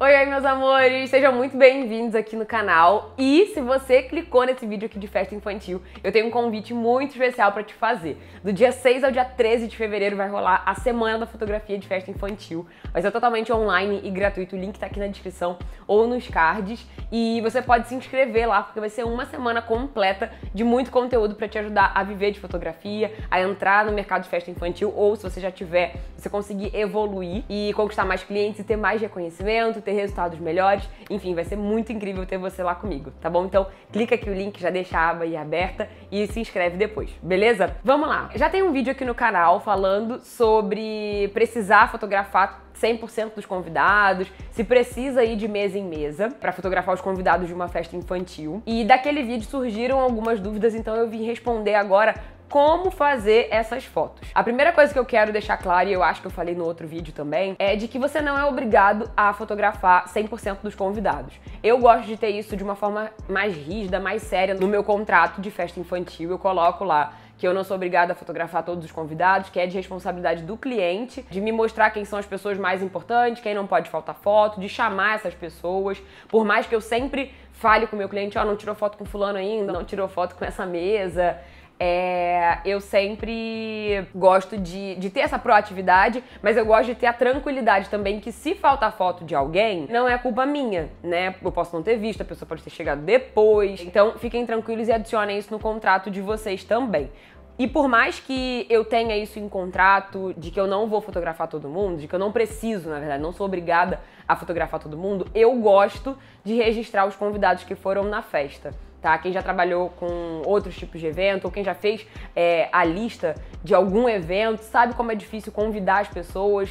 Oi, oi, meus amores! Sejam muito bem-vindos aqui no canal. E se você clicou nesse vídeo aqui de festa infantil, eu tenho um convite muito especial para te fazer. Do dia 6 ao dia 13 de fevereiro vai rolar a Semana da Fotografia de Festa Infantil. Vai ser totalmente online e gratuito. O link tá aqui na descrição ou nos cards. E você pode se inscrever lá, porque vai ser uma semana completa de muito conteúdo para te ajudar a viver de fotografia, a entrar no mercado de festa infantil, ou se você já tiver, você conseguir evoluir e conquistar mais clientes e ter mais reconhecimento ter resultados melhores. Enfim, vai ser muito incrível ter você lá comigo, tá bom? Então, clica aqui o link, já deixa a aba aí aberta e se inscreve depois, beleza? Vamos lá. Já tem um vídeo aqui no canal falando sobre precisar fotografar 100% dos convidados, se precisa ir de mesa em mesa para fotografar os convidados de uma festa infantil. E daquele vídeo surgiram algumas dúvidas, então eu vim responder agora como fazer essas fotos. A primeira coisa que eu quero deixar clara, e eu acho que eu falei no outro vídeo também, é de que você não é obrigado a fotografar 100% dos convidados. Eu gosto de ter isso de uma forma mais rígida, mais séria. No meu contrato de festa infantil, eu coloco lá que eu não sou obrigada a fotografar todos os convidados, que é de responsabilidade do cliente, de me mostrar quem são as pessoas mais importantes, quem não pode faltar foto, de chamar essas pessoas. Por mais que eu sempre fale com o meu cliente, ó, oh, não tirou foto com fulano ainda, não tirou foto com essa mesa, é, eu sempre gosto de, de ter essa proatividade, mas eu gosto de ter a tranquilidade também que se falta foto de alguém, não é culpa minha, né? Eu posso não ter visto, a pessoa pode ter chegado depois. Então, fiquem tranquilos e adicionem isso no contrato de vocês também. E por mais que eu tenha isso em contrato, de que eu não vou fotografar todo mundo, de que eu não preciso, na verdade, não sou obrigada a fotografar todo mundo, eu gosto de registrar os convidados que foram na festa tá? Quem já trabalhou com outros tipos de evento, ou quem já fez é, a lista de algum evento, sabe como é difícil convidar as pessoas,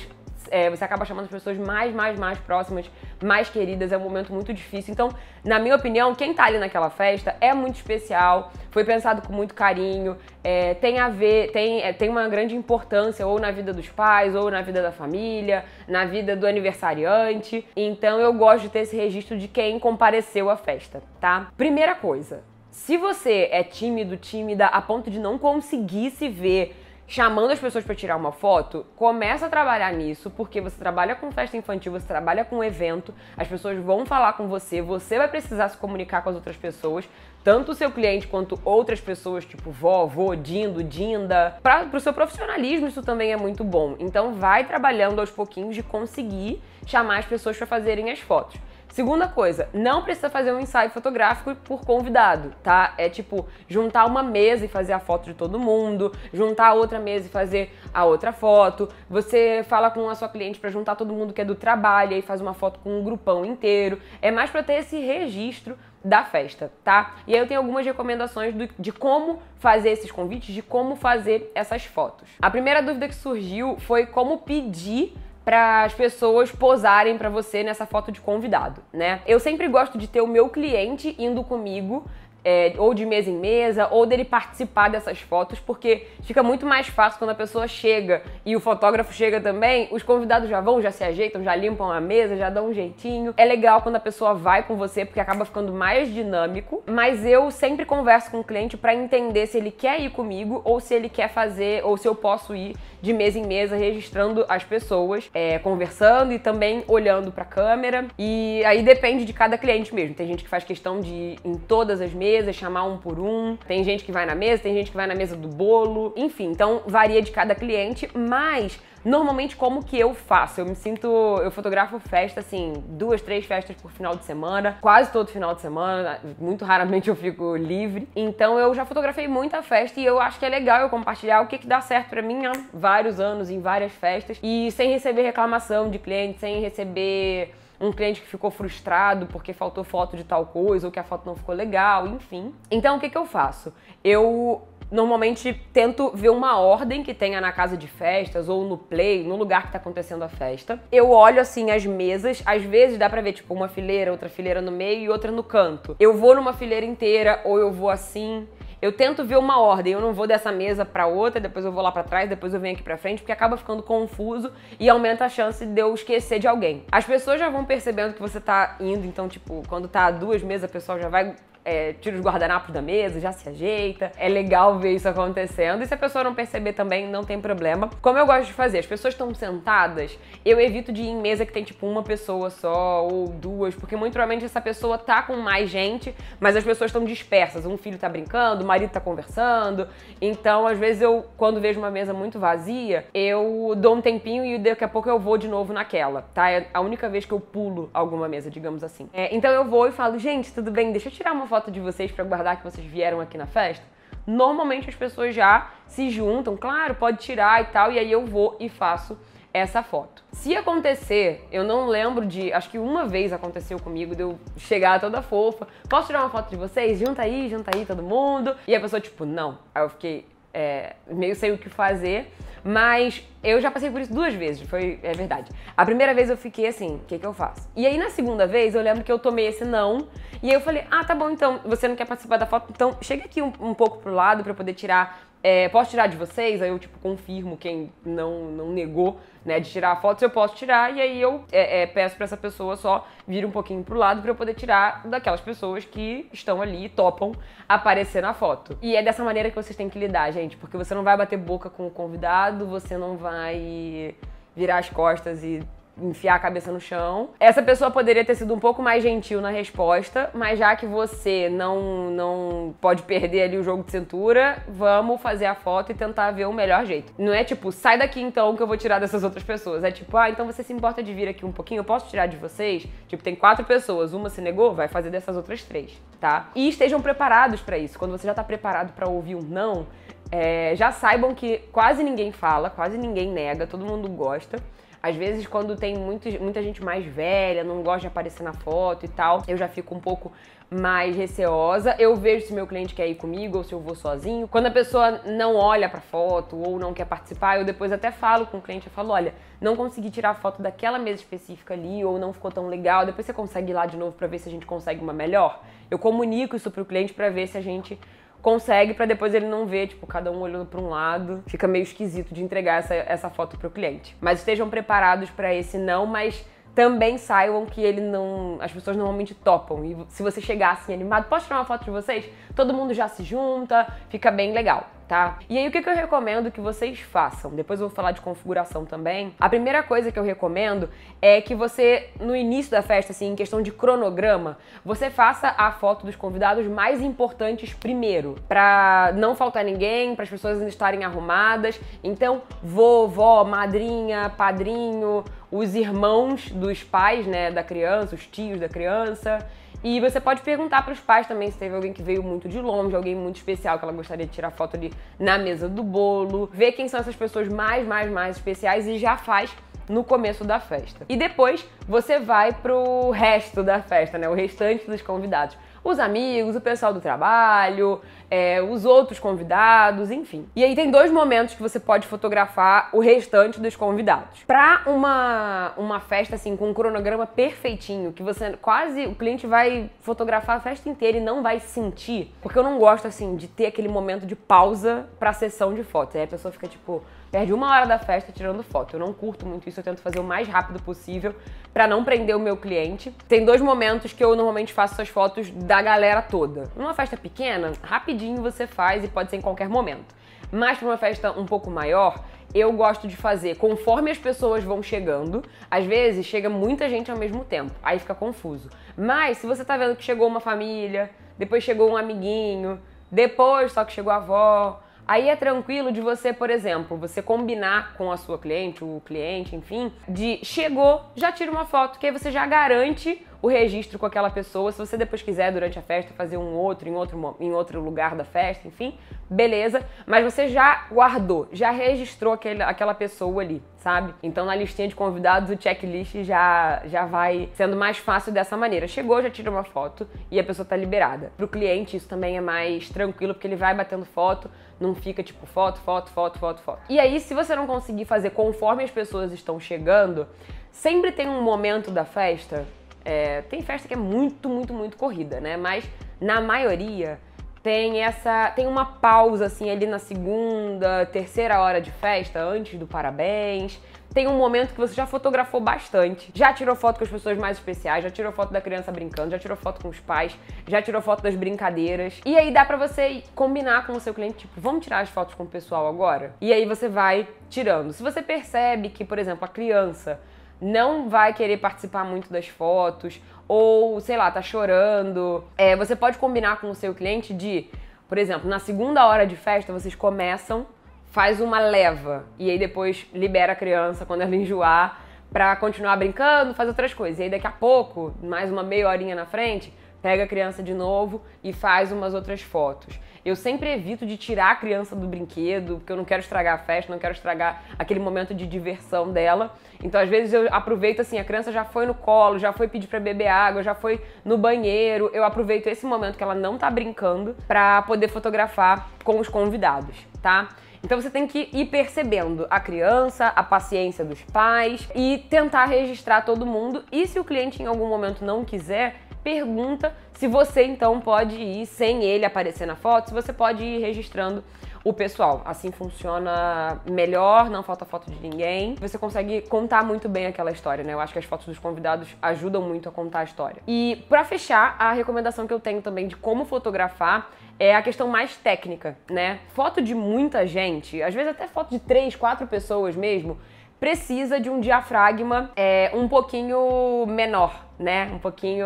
é, você acaba chamando as pessoas mais, mais, mais próximas, mais queridas, é um momento muito difícil. Então, na minha opinião, quem tá ali naquela festa é muito especial, foi pensado com muito carinho, é, tem a ver, tem, é, tem uma grande importância ou na vida dos pais, ou na vida da família, na vida do aniversariante. Então, eu gosto de ter esse registro de quem compareceu à festa, tá? Primeira coisa, se você é tímido, tímida, a ponto de não conseguir se ver chamando as pessoas para tirar uma foto, começa a trabalhar nisso, porque você trabalha com festa infantil, você trabalha com evento, as pessoas vão falar com você, você vai precisar se comunicar com as outras pessoas, tanto o seu cliente quanto outras pessoas, tipo vó, vô, dindo, dinda. Para o pro seu profissionalismo isso também é muito bom. Então vai trabalhando aos pouquinhos de conseguir chamar as pessoas para fazerem as fotos. Segunda coisa, não precisa fazer um ensaio fotográfico por convidado, tá? É tipo juntar uma mesa e fazer a foto de todo mundo, juntar outra mesa e fazer a outra foto. Você fala com a sua cliente para juntar todo mundo que é do trabalho e faz uma foto com um grupão inteiro. É mais para ter esse registro da festa, tá? E aí eu tenho algumas recomendações do, de como fazer esses convites, de como fazer essas fotos. A primeira dúvida que surgiu foi como pedir para as pessoas posarem para você nessa foto de convidado, né? Eu sempre gosto de ter o meu cliente indo comigo é, ou de mesa em mesa, ou dele participar dessas fotos, porque fica muito mais fácil quando a pessoa chega e o fotógrafo chega também, os convidados já vão, já se ajeitam, já limpam a mesa, já dão um jeitinho. É legal quando a pessoa vai com você, porque acaba ficando mais dinâmico, mas eu sempre converso com o cliente para entender se ele quer ir comigo ou se ele quer fazer, ou se eu posso ir de mesa em mesa registrando as pessoas, é, conversando e também olhando para a câmera. E aí depende de cada cliente mesmo. Tem gente que faz questão de ir em todas as mesas mesa, chamar um por um. Tem gente que vai na mesa, tem gente que vai na mesa do bolo, enfim. Então varia de cada cliente, mas normalmente como que eu faço? Eu me sinto, eu fotografo festa assim, duas, três festas por final de semana, quase todo final de semana, muito raramente eu fico livre. Então eu já fotografei muita festa e eu acho que é legal eu compartilhar o que que dá certo para mim há vários anos em várias festas e sem receber reclamação de cliente, sem receber um cliente que ficou frustrado porque faltou foto de tal coisa ou que a foto não ficou legal, enfim. Então o que, que eu faço? Eu normalmente tento ver uma ordem que tenha na casa de festas ou no play, no lugar que tá acontecendo a festa. Eu olho assim as mesas, às vezes dá pra ver tipo uma fileira, outra fileira no meio e outra no canto. Eu vou numa fileira inteira ou eu vou assim eu tento ver uma ordem, eu não vou dessa mesa para outra, depois eu vou lá para trás, depois eu venho aqui para frente, porque acaba ficando confuso e aumenta a chance de eu esquecer de alguém. As pessoas já vão percebendo que você tá indo, então tipo, quando tá duas mesas, a pessoa já vai é, tira os guardanapos da mesa, já se ajeita. É legal ver isso acontecendo. E se a pessoa não perceber também, não tem problema. Como eu gosto de fazer, as pessoas estão sentadas, eu evito de ir em mesa que tem tipo uma pessoa só ou duas, porque muito provavelmente essa pessoa tá com mais gente, mas as pessoas estão dispersas. Um filho tá brincando, o marido tá conversando. Então, às vezes eu, quando vejo uma mesa muito vazia, eu dou um tempinho e daqui a pouco eu vou de novo naquela, tá? É a única vez que eu pulo alguma mesa, digamos assim. É, então eu vou e falo, gente, tudo bem, deixa eu tirar uma foto foto de vocês para guardar que vocês vieram aqui na festa? Normalmente as pessoas já se juntam, claro, pode tirar e tal, e aí eu vou e faço essa foto. Se acontecer, eu não lembro de, acho que uma vez aconteceu comigo de eu chegar toda fofa, posso tirar uma foto de vocês? Junta aí, junta aí todo mundo. E a pessoa tipo, não. Aí eu fiquei, é, meio sei o que fazer, mas eu já passei por isso duas vezes, foi é verdade. A primeira vez eu fiquei assim, o que, que eu faço? E aí na segunda vez eu lembro que eu tomei esse não, e aí eu falei, ah, tá bom, então você não quer participar da foto, então chega aqui um, um pouco pro lado para poder tirar é, posso tirar de vocês? Aí eu, tipo, confirmo quem não, não negou, né, de tirar a foto, se eu posso tirar, e aí eu é, é, peço para essa pessoa só vir um pouquinho pro lado para eu poder tirar daquelas pessoas que estão ali e topam aparecer na foto. E é dessa maneira que vocês têm que lidar, gente, porque você não vai bater boca com o convidado, você não vai virar as costas e enfiar a cabeça no chão. Essa pessoa poderia ter sido um pouco mais gentil na resposta, mas já que você não não pode perder ali o jogo de cintura, vamos fazer a foto e tentar ver o melhor jeito. Não é tipo, sai daqui então que eu vou tirar dessas outras pessoas. É tipo, ah, então você se importa de vir aqui um pouquinho, eu posso tirar de vocês? Tipo, tem quatro pessoas, uma se negou, vai fazer dessas outras três, tá? E estejam preparados para isso. Quando você já tá preparado para ouvir um não, é, já saibam que quase ninguém fala, quase ninguém nega, todo mundo gosta. Às vezes, quando tem muito, muita gente mais velha, não gosta de aparecer na foto e tal, eu já fico um pouco mais receosa. Eu vejo se meu cliente quer ir comigo ou se eu vou sozinho. Quando a pessoa não olha pra foto ou não quer participar, eu depois até falo com o cliente, eu falo, olha, não consegui tirar a foto daquela mesa específica ali ou não ficou tão legal, depois você consegue ir lá de novo para ver se a gente consegue uma melhor. Eu comunico isso pro cliente para ver se a gente consegue para depois ele não ver, tipo, cada um olhando para um lado. Fica meio esquisito de entregar essa, essa foto pro cliente. Mas estejam preparados para esse não, mas também saibam que ele não. As pessoas normalmente topam. E se você chegar assim animado, posso tirar uma foto de vocês? Todo mundo já se junta, fica bem legal tá? E aí o que, que eu recomendo que vocês façam? Depois eu vou falar de configuração também. A primeira coisa que eu recomendo é que você, no início da festa, assim, em questão de cronograma, você faça a foto dos convidados mais importantes primeiro, pra não faltar ninguém, para as pessoas ainda estarem arrumadas. Então, vovó, madrinha, padrinho, os irmãos dos pais, né, da criança, os tios da criança e você pode perguntar para os pais também se teve alguém que veio muito de longe, alguém muito especial que ela gostaria de tirar foto ali na mesa do bolo, ver quem são essas pessoas mais, mais, mais especiais e já faz no começo da festa. E depois você vai pro resto da festa, né? O restante dos convidados os amigos, o pessoal do trabalho, é, os outros convidados, enfim. E aí tem dois momentos que você pode fotografar o restante dos convidados. Pra uma, uma festa assim, com um cronograma perfeitinho, que você quase. O cliente vai fotografar a festa inteira e não vai sentir. Porque eu não gosto assim de ter aquele momento de pausa pra sessão de fotos. Aí a pessoa fica tipo perde uma hora da festa tirando foto. Eu não curto muito isso, eu tento fazer o mais rápido possível para não prender o meu cliente. Tem dois momentos que eu normalmente faço essas fotos da galera toda. Numa festa pequena, rapidinho você faz e pode ser em qualquer momento. Mas para uma festa um pouco maior, eu gosto de fazer conforme as pessoas vão chegando. Às vezes chega muita gente ao mesmo tempo, aí fica confuso. Mas se você tá vendo que chegou uma família, depois chegou um amiguinho, depois só que chegou a avó, Aí é tranquilo de você, por exemplo, você combinar com a sua cliente, o cliente, enfim, de chegou, já tira uma foto, que aí você já garante o registro com aquela pessoa. Se você depois quiser, durante a festa, fazer um outro em outro, em outro lugar da festa, enfim, beleza. Mas você já guardou, já registrou aquele, aquela pessoa ali, sabe? Então na listinha de convidados, o checklist já, já vai sendo mais fácil dessa maneira. Chegou, já tira uma foto e a pessoa tá liberada. Pro cliente, isso também é mais tranquilo, porque ele vai batendo foto, não fica tipo foto, foto, foto, foto, foto. E aí, se você não conseguir fazer conforme as pessoas estão chegando, sempre tem um momento da festa é, tem festa que é muito, muito, muito corrida, né? Mas na maioria tem essa. tem uma pausa assim ali na segunda, terceira hora de festa, antes do parabéns. Tem um momento que você já fotografou bastante. Já tirou foto com as pessoas mais especiais, já tirou foto da criança brincando, já tirou foto com os pais, já tirou foto das brincadeiras. E aí dá para você combinar com o seu cliente, tipo, vamos tirar as fotos com o pessoal agora? E aí você vai tirando. Se você percebe que, por exemplo, a criança não vai querer participar muito das fotos, ou sei lá, tá chorando. É, você pode combinar com o seu cliente de, por exemplo, na segunda hora de festa vocês começam, faz uma leva e aí depois libera a criança quando ela enjoar para continuar brincando, faz outras coisas. E aí daqui a pouco, mais uma meia horinha na frente, pega a criança de novo e faz umas outras fotos. Eu sempre evito de tirar a criança do brinquedo, porque eu não quero estragar a festa, não quero estragar aquele momento de diversão dela. Então, às vezes, eu aproveito assim: a criança já foi no colo, já foi pedir para beber água, já foi no banheiro. Eu aproveito esse momento que ela não tá brincando para poder fotografar com os convidados, tá? Então você tem que ir percebendo a criança, a paciência dos pais e tentar registrar todo mundo. E se o cliente em algum momento não quiser, pergunta se você então pode ir sem ele aparecer na foto, se você pode ir registrando o pessoal. Assim funciona melhor, não falta foto de ninguém. Você consegue contar muito bem aquela história, né? Eu acho que as fotos dos convidados ajudam muito a contar a história. E para fechar, a recomendação que eu tenho também de como fotografar é a questão mais técnica, né? Foto de muita gente, às vezes até foto de três, quatro pessoas mesmo, precisa de um diafragma é, um pouquinho menor, né? Um pouquinho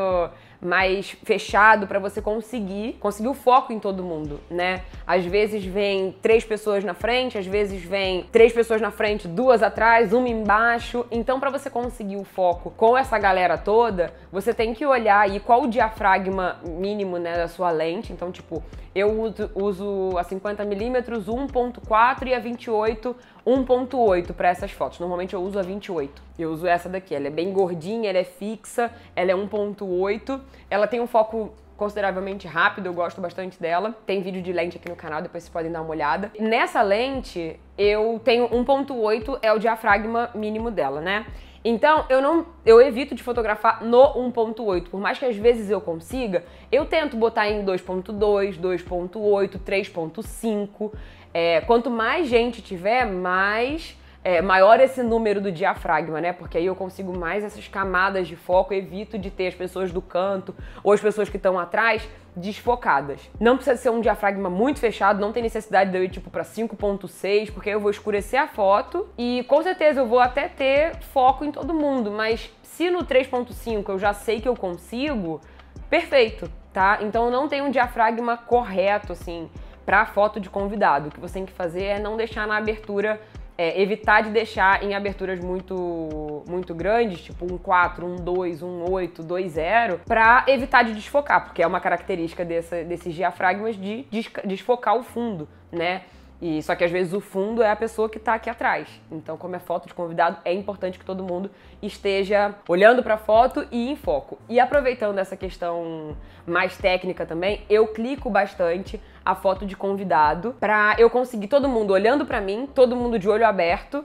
mais fechado para você conseguir, conseguir o foco em todo mundo, né? Às vezes vem três pessoas na frente, às vezes vem três pessoas na frente, duas atrás, uma embaixo. Então, para você conseguir o foco com essa galera toda, você tem que olhar aí qual o diafragma mínimo, né, da sua lente. Então, tipo, eu uso, uso a 50 mm 1.4 e a 28 1.8 para essas fotos. Normalmente eu uso a 28. Eu uso essa daqui. Ela é bem gordinha, ela é fixa, ela é 1.8. Ela tem um foco consideravelmente rápido, eu gosto bastante dela. Tem vídeo de lente aqui no canal, depois vocês podem dar uma olhada. Nessa lente, eu tenho 1.8, é o diafragma mínimo dela, né? Então, eu não eu evito de fotografar no 1.8, por mais que às vezes eu consiga, eu tento botar em 2.2, 2.8, 3.5. É, quanto mais gente tiver, mais é, maior esse número do diafragma, né? Porque aí eu consigo mais essas camadas de foco, evito de ter as pessoas do canto ou as pessoas que estão atrás desfocadas. Não precisa ser um diafragma muito fechado, não tem necessidade de eu ir tipo para 5.6, porque aí eu vou escurecer a foto e com certeza eu vou até ter foco em todo mundo, mas se no 3.5 eu já sei que eu consigo, perfeito, tá? Então não tem um diafragma correto assim para foto de convidado. O que você tem que fazer é não deixar na abertura é, evitar de deixar em aberturas muito muito grandes, tipo um 4, um 2, um 8, 2, 0, para evitar de desfocar, porque é uma característica dessa, desses diafragmas de desfocar o fundo, né? E só que às vezes o fundo é a pessoa que está aqui atrás. Então, como é foto de convidado, é importante que todo mundo esteja olhando para a foto e em foco. E aproveitando essa questão mais técnica também, eu clico bastante a foto de convidado pra eu conseguir todo mundo olhando para mim, todo mundo de olho aberto.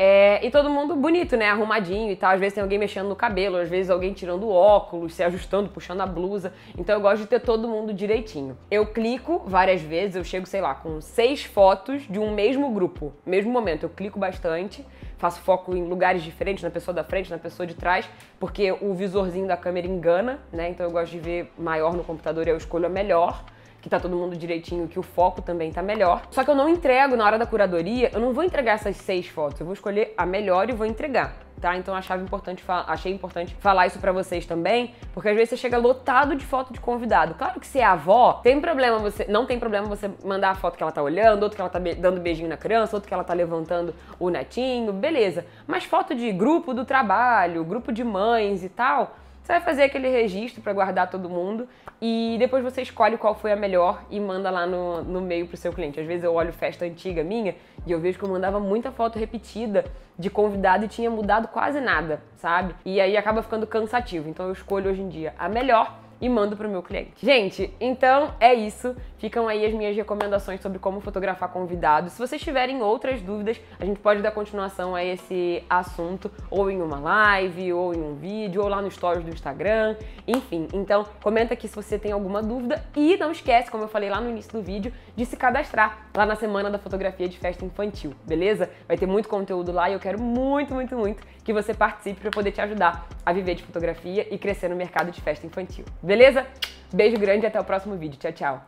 É, e todo mundo bonito, né? Arrumadinho e tal. Às vezes tem alguém mexendo no cabelo, às vezes alguém tirando o óculos, se ajustando, puxando a blusa. Então eu gosto de ter todo mundo direitinho. Eu clico várias vezes, eu chego, sei lá, com seis fotos de um mesmo grupo, mesmo momento. Eu clico bastante, faço foco em lugares diferentes, na pessoa da frente, na pessoa de trás, porque o visorzinho da câmera engana, né? Então eu gosto de ver maior no computador e eu escolho a melhor que tá todo mundo direitinho, que o foco também tá melhor. Só que eu não entrego na hora da curadoria, eu não vou entregar essas seis fotos, eu vou escolher a melhor e vou entregar. Tá? Então achava importante achei importante falar isso para vocês também, porque às vezes você chega lotado de foto de convidado. Claro que se é avó, tem problema você, não tem problema você mandar a foto que ela tá olhando, outro que ela tá be... dando beijinho na criança, outro que ela tá levantando o netinho, beleza. Mas foto de grupo do trabalho, grupo de mães e tal, você vai fazer aquele registro para guardar todo mundo e depois você escolhe qual foi a melhor e manda lá no, no meio mail pro seu cliente. Às vezes eu olho festa antiga minha e eu vejo que eu mandava muita foto repetida de convidado e tinha mudado quase nada, sabe? E aí acaba ficando cansativo. Então eu escolho hoje em dia a melhor e mando para o meu cliente. Gente, então é isso. Ficam aí as minhas recomendações sobre como fotografar convidados. Se vocês tiverem outras dúvidas, a gente pode dar continuação a esse assunto ou em uma live, ou em um vídeo, ou lá no stories do Instagram, enfim. Então, comenta aqui se você tem alguma dúvida e não esquece, como eu falei lá no início do vídeo, de se cadastrar lá na semana da fotografia de festa infantil, beleza? Vai ter muito conteúdo lá e eu quero muito, muito, muito que você participe para poder te ajudar a viver de fotografia e crescer no mercado de festa infantil. Beleza? Beijo grande e até o próximo vídeo. Tchau, tchau.